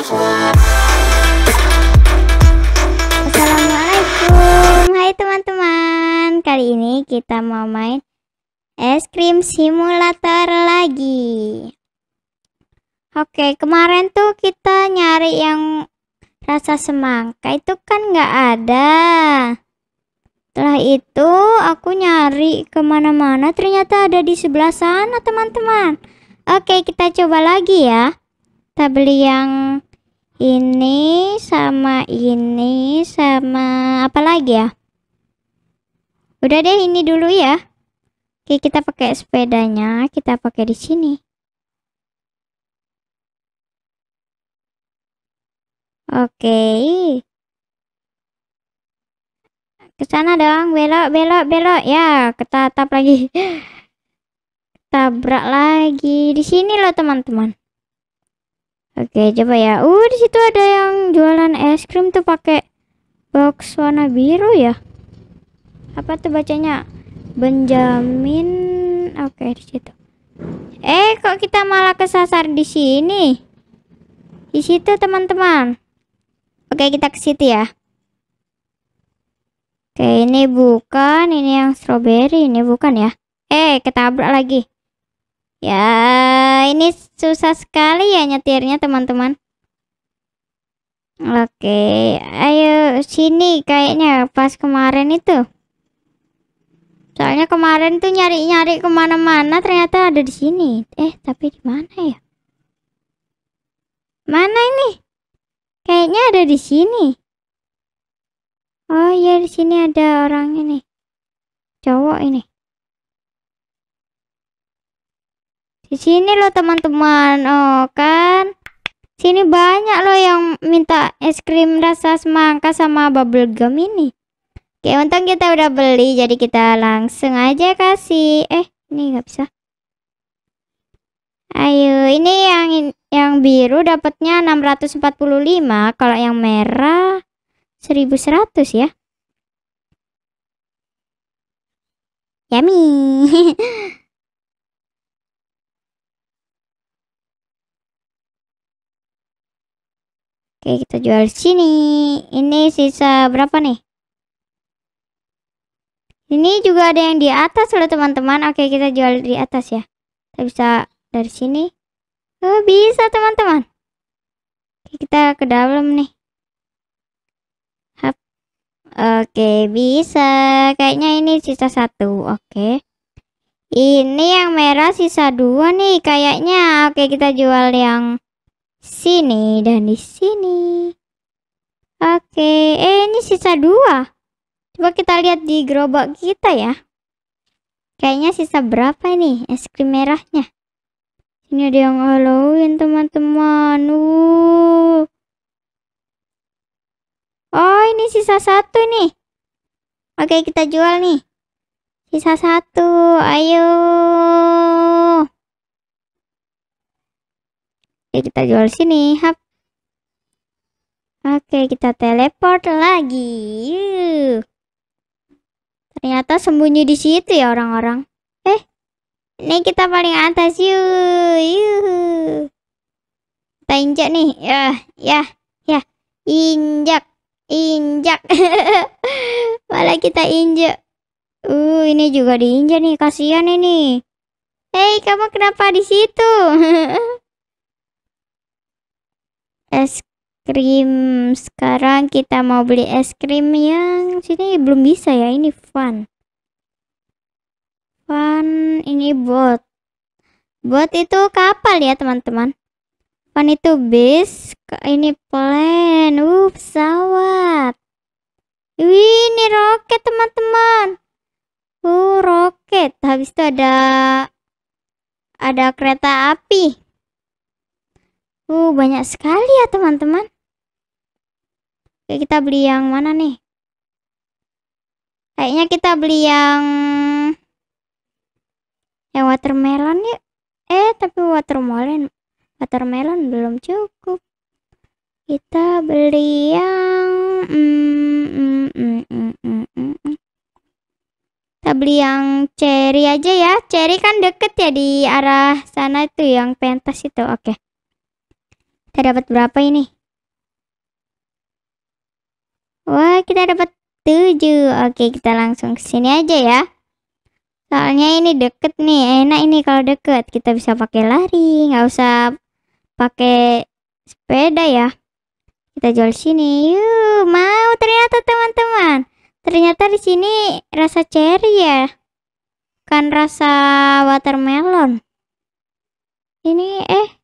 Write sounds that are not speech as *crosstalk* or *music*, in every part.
Assalamualaikum Hai teman-teman Kali ini kita mau main Es krim simulator lagi Oke kemarin tuh kita nyari yang Rasa semangka itu kan gak ada Setelah itu aku nyari kemana-mana Ternyata ada di sebelah sana teman-teman Oke kita coba lagi ya kita beli yang ini sama ini sama apa lagi ya udah deh ini dulu ya oke kita pakai sepedanya kita pakai di sini oke ke sana dong belok belok belok ya ketatap lagi *gasps* tabrak lagi di sini loh teman-teman Oke, coba ya. Uh, di situ ada yang jualan es krim tuh pakai box warna biru ya. Apa tuh bacanya? Benjamin. Oke, di situ. Eh, kok kita malah kesasar di sini? Di situ, teman-teman. Oke, kita ke situ ya. Oke, ini bukan, ini yang strawberry, ini bukan ya. Eh, ketabrak lagi. Ya, ini susah sekali ya nyetirnya, teman-teman. Oke, ayo sini kayaknya pas kemarin itu. Soalnya kemarin tuh nyari-nyari kemana-mana ternyata ada di sini. Eh, tapi di mana ya? Mana ini? Kayaknya ada di sini. Oh iya di sini ada orang ini. Cowok ini. di sini loh teman-teman oh kan sini banyak loh yang minta es krim rasa semangka sama bubble gum ini oke untung kita udah beli jadi kita langsung aja kasih eh ini nggak bisa ayo ini yang yang biru dapatnya 645 kalau yang merah 1100 ya yummy *laughs* Oke, kita jual sini. Ini sisa berapa nih? Ini juga ada yang di atas loh teman-teman. Oke, kita jual di atas ya. Kita bisa dari sini. Oh, bisa teman-teman. kita ke dalam nih. Hap. Oke, bisa. Kayaknya ini sisa satu. Oke. Ini yang merah sisa dua nih kayaknya. Oke, kita jual yang sini dan di sini. Oke, eh ini sisa dua. Coba kita lihat di gerobak kita ya. Kayaknya sisa berapa ini es krim merahnya? Ini ada yang Halloween teman-teman. Uh. Oh ini sisa satu nih. Oke kita jual nih. Sisa satu. Ayo. Oke, kita jual sini. Hap. Oke, kita teleport lagi. Yuh. Ternyata sembunyi di situ ya orang-orang. Eh, ini kita paling atas yuk. Yuh. Kita injak nih. Ya, ya, ya. Injak, injak. *laughs* Malah kita injak. Uh, ini juga diinjak nih. Kasihan ini. Hei, kamu kenapa di situ? *laughs* es krim. Sekarang kita mau beli es krim yang sini belum bisa ya. Ini fun. Fun ini bot. Bot itu kapal ya teman-teman. Fun itu bis. Ini plane. Uh pesawat. Wih ini roket teman-teman. Uh roket. Habis itu ada ada kereta api. Uh, banyak sekali ya teman-teman. Oke, kita beli yang mana nih? Kayaknya kita beli yang yang watermelon ya. Eh, tapi watermelon watermelon belum cukup. Kita beli yang mm mm, mm, mm, mm, mm, mm, mm. Kita beli yang cherry aja ya. Cherry kan deket ya di arah sana itu yang pentas itu. Oke. Okay. Kita dapat berapa ini? Wah, kita dapat 7. Oke, kita langsung ke sini aja ya. Soalnya ini deket nih, enak ini kalau deket. Kita bisa pakai lari, nggak usah pakai sepeda ya. Kita jual sini. Yuk, mau ternyata teman-teman. Ternyata di sini rasa cherry ya. Bukan rasa watermelon. Ini eh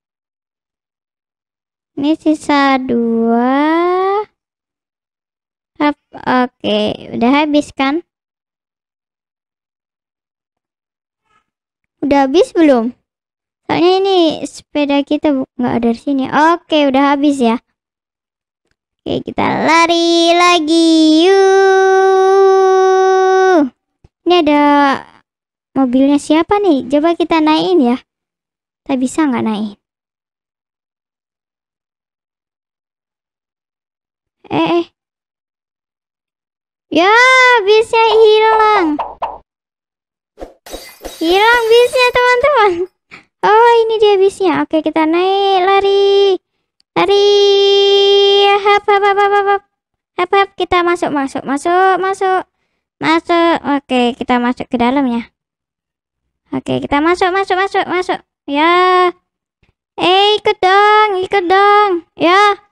ini sisa dua Hap, oke udah habis kan udah habis belum soalnya ini sepeda kita nggak ada di sini oke udah habis ya oke kita lari lagi yuk ini ada mobilnya siapa nih coba kita naikin ya kita bisa nggak naik Eh, eh. Ya, bisnya hilang. Hilang bisnya, teman-teman. Oh, ini dia bisnya. Oke, kita naik, lari. Lari. Hap, hap, hap, hap, hap. Hap, hap. Kita masuk, masuk, masuk, masuk. Masuk. Oke, kita masuk ke dalamnya. Oke, kita masuk, masuk, masuk, masuk. Ya. Eh, ikut dong, ikut dong. Ya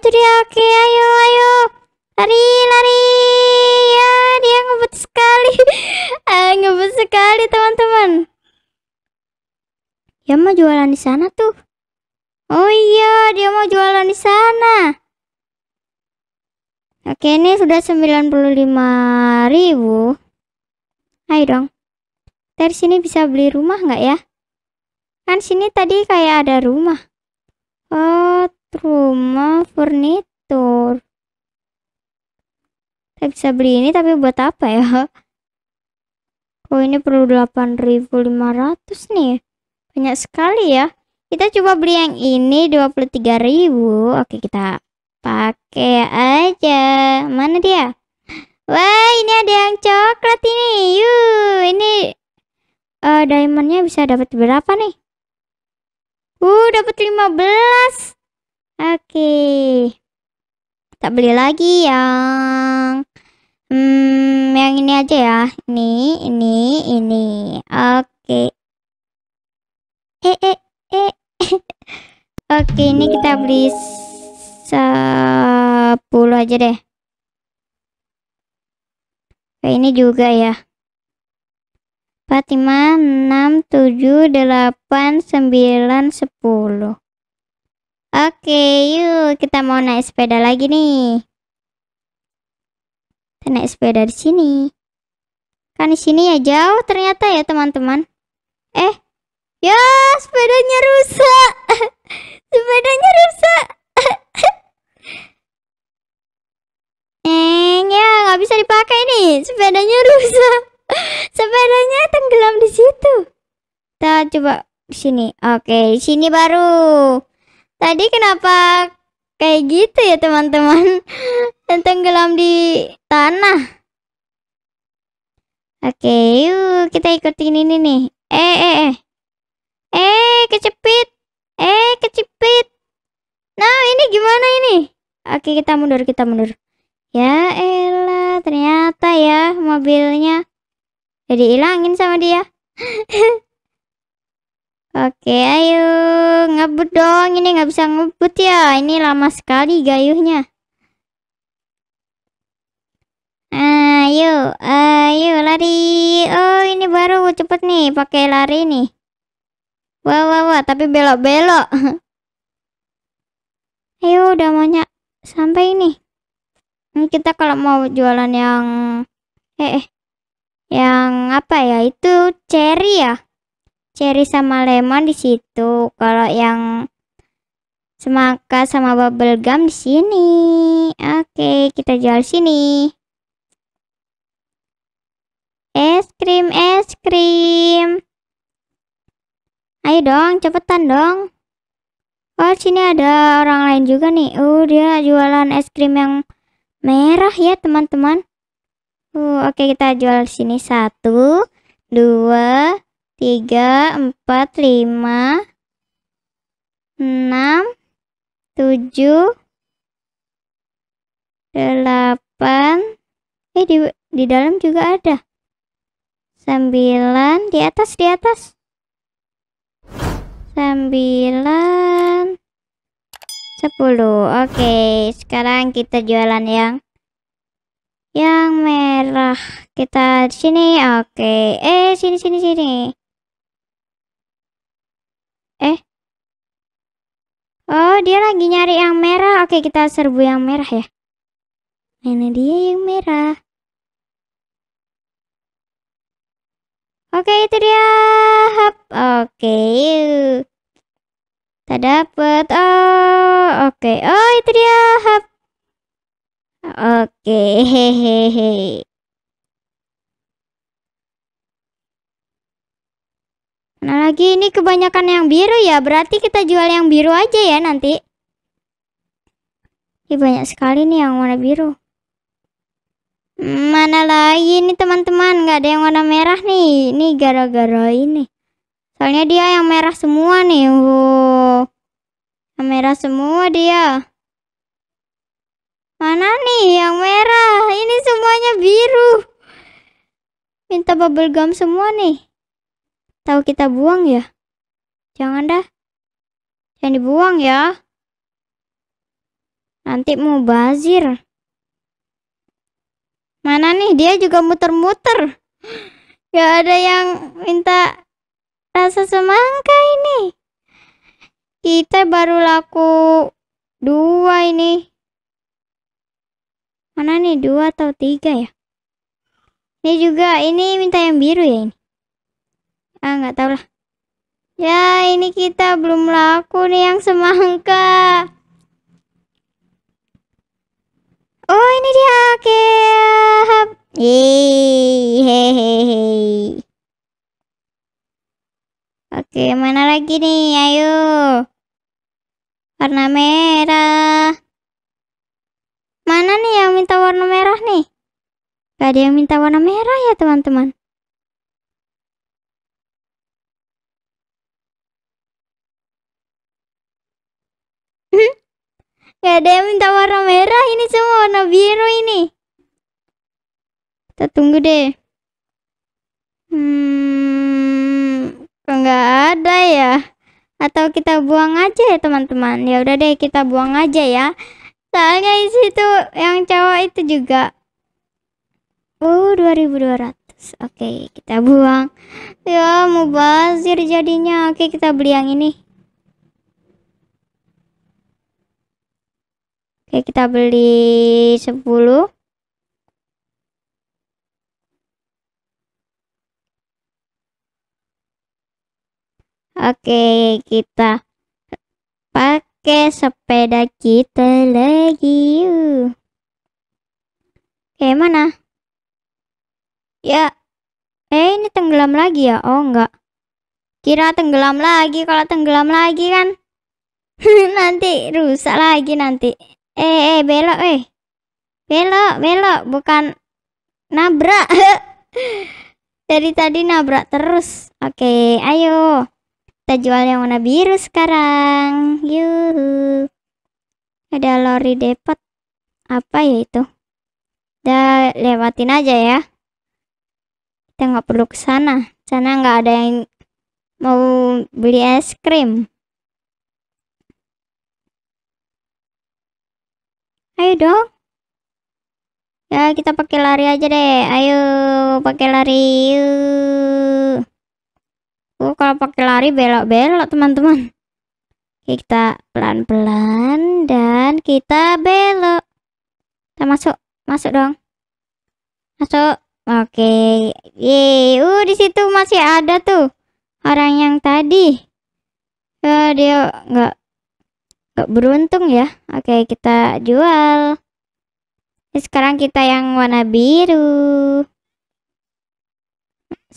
itu dia oke ayo ayo lari lari ya dia ngebut sekali *laughs* eh, ngebut sekali teman-teman dia mau jualan di sana tuh oh iya dia mau jualan di sana oke ini sudah 95 ribu ayo dong dari sini bisa beli rumah nggak ya kan sini tadi kayak ada rumah oh rumah eh, furnitur Kita bisa beli ini tapi buat apa ya oh *laughs* ini perlu 8.500 nih banyak sekali ya kita coba beli yang ini 23.000 oke kita pakai aja mana dia wah ini ada yang coklat ini Yuk ini uh, diamondnya bisa dapat berapa nih uh dapat 15 Oke. Kita beli lagi yang hmm, yang ini aja ya. Ini, ini, ini. Oke. Eh eh eh. *laughs* Oke, ini kita beli 10 aja deh. Kayak ini juga ya. 4, 5, 6, 7, 8, 9, 10. Oke, yuk kita mau naik sepeda lagi nih. Kita naik sepeda di sini. Kan di sini ya jauh ternyata ya teman-teman. Eh, ya sepedanya rusak. *laughs* sepedanya rusak. *laughs* eh, ya nggak bisa dipakai nih. Sepedanya rusak. *laughs* sepedanya tenggelam di situ. Kita coba di sini. Oke, di sini baru. Tadi kenapa kayak gitu ya teman-teman? *laughs* Tenggelam di tanah. Oke, yuk kita ikutin ini nih. Eh, eh, eh. Eh, kecepit. Eh, kecepit. Nah, ini gimana ini? Oke, kita mundur, kita mundur. Ya elah, ternyata ya mobilnya jadi hilangin sama dia. *laughs* Oke, ayo ngebut dong. Ini nggak bisa ngebut ya. Ini lama sekali gayuhnya. Ayo, ayo lari. Oh, ini baru cepet nih pakai lari nih. Wah, wah, wah, tapi belok-belok. *laughs* ayo, udah banyak sampai ini. Ini hmm, kita kalau mau jualan yang eh, eh yang apa ya? Itu cherry ya? cherry sama lemon di situ. Kalau yang semangka sama bubble gum di sini. Oke, kita jual sini. Es krim, es krim. Ayo dong, cepetan dong. Oh, sini ada orang lain juga nih. Oh, uh, dia jualan es krim yang merah ya, teman-teman. Uh, oke, kita jual sini satu, dua, tiga, empat, lima, enam, tujuh, delapan. Eh, di, di dalam juga ada. Sembilan, di atas, di atas. Sembilan, sepuluh. Oke, okay, sekarang kita jualan yang yang merah kita sini oke okay. eh sini sini sini Eh. Oh, dia lagi nyari yang merah. Oke, kita serbu yang merah ya. Mana dia yang merah? Oke, itu dia. Hop. Oke. Tak dapet. Oh, oke. Oh, itu dia. Hop. Oke. *laughs* Hehehe. Nah lagi ini kebanyakan yang biru ya, berarti kita jual yang biru aja ya nanti. Ini banyak sekali nih yang warna biru. Mana lagi nih teman-teman, nggak ada yang warna merah nih. Ini gara-gara ini. Soalnya dia yang merah semua nih. Wow. Yang merah semua dia. Mana nih yang merah? Ini semuanya biru. Minta bubble gum semua nih atau kita buang ya? Jangan dah. Jangan dibuang ya. Nanti mau bazir. Mana nih dia juga muter-muter. Gak ada yang minta rasa semangka ini. Kita baru laku dua ini. Mana nih dua atau tiga ya? Ini juga ini minta yang biru ya ini ah nggak tahu lah ya ini kita belum laku nih yang semangka oh ini dia kehab hehehe oke mana lagi nih ayo warna merah mana nih yang minta warna merah nih gak ada yang minta warna merah ya teman-teman Gak ada yang minta warna merah ini semua warna biru ini. Kita tunggu deh. Hmm, kok nggak ada ya? Atau kita buang aja ya teman-teman? Ya udah deh kita buang aja ya. Soalnya isi itu yang cowok itu juga. Uh, 2200. Oke, okay, kita buang. Ya, mau bazir jadinya. Oke, okay, kita beli yang ini. Oke, kita beli 10. Oke, kita pakai sepeda kita lagi. Oke, mana? Ya. Eh, ini tenggelam lagi ya? Oh, enggak. Kira tenggelam lagi. Kalau tenggelam lagi kan *laughs* nanti rusak lagi nanti eh eh belok eh belok belok bukan nabrak *laughs* dari tadi nabrak terus oke ayo kita jual yang warna biru sekarang yuhu ada lori depot apa ya itu udah lewatin aja ya kita nggak perlu ke sana sana nggak ada yang mau beli es krim Ayo dong. Ya, kita pakai lari aja deh. Ayo, pakai lari. Yuk. uh, kalau pakai lari belok-belok, teman-teman. Kita pelan-pelan dan kita belok. Kita masuk, masuk dong. Masuk. Oke. Ye, uh di situ masih ada tuh orang yang tadi. Ya, dia nggak beruntung ya oke kita jual sekarang kita yang warna biru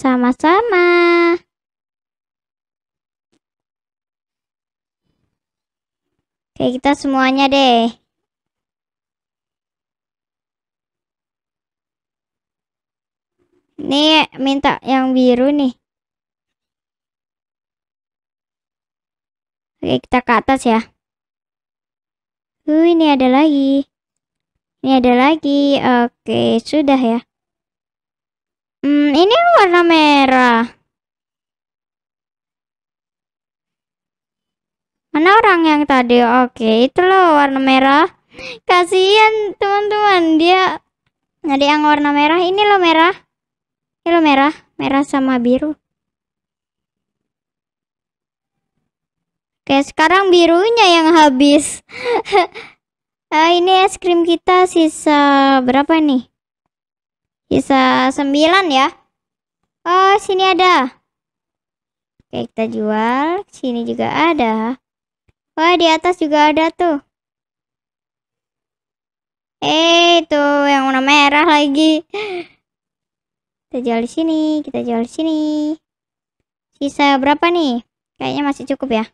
sama-sama oke kita semuanya deh ini minta yang biru nih. Oke, kita ke atas ya. Uh, ini ada lagi. Ini ada lagi. Oke, sudah ya. Hmm, ini warna merah. Mana orang yang tadi? Oke, itu loh warna merah. Kasihan teman-teman, dia ada yang warna merah. Ini loh merah. Ini loh merah, merah sama biru. Oke, sekarang birunya yang habis. nah, *laughs* ini es krim kita sisa berapa nih? Sisa 9 ya. Oh, sini ada. Oke, kita jual. Sini juga ada. Wah, oh, di atas juga ada tuh. Eh, itu yang warna merah lagi. Kita jual di sini, kita jual di sini. Sisa berapa nih? Kayaknya masih cukup ya.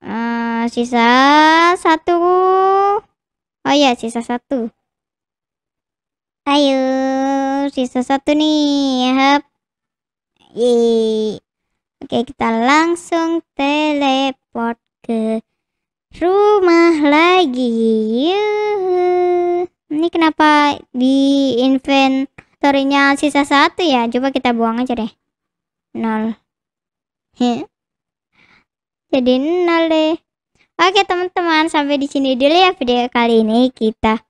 Eh, sisa satu oh ya sisa satu ayo sisa satu nih ya, hap oke kita langsung teleport ke rumah lagi Yuhu. ini kenapa di inventory-nya sisa satu ya coba kita buang aja deh nol jadi nol deh oke teman-teman sampai di sini dulu ya video kali ini kita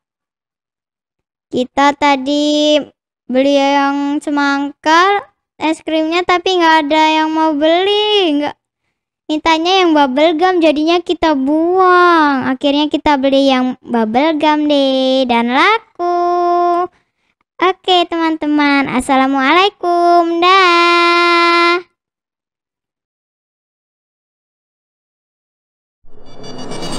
kita tadi beli yang semangka es krimnya tapi nggak ada yang mau beli nggak mintanya yang bubble gum jadinya kita buang akhirnya kita beli yang bubble gum deh dan laku oke teman-teman assalamualaikum dah you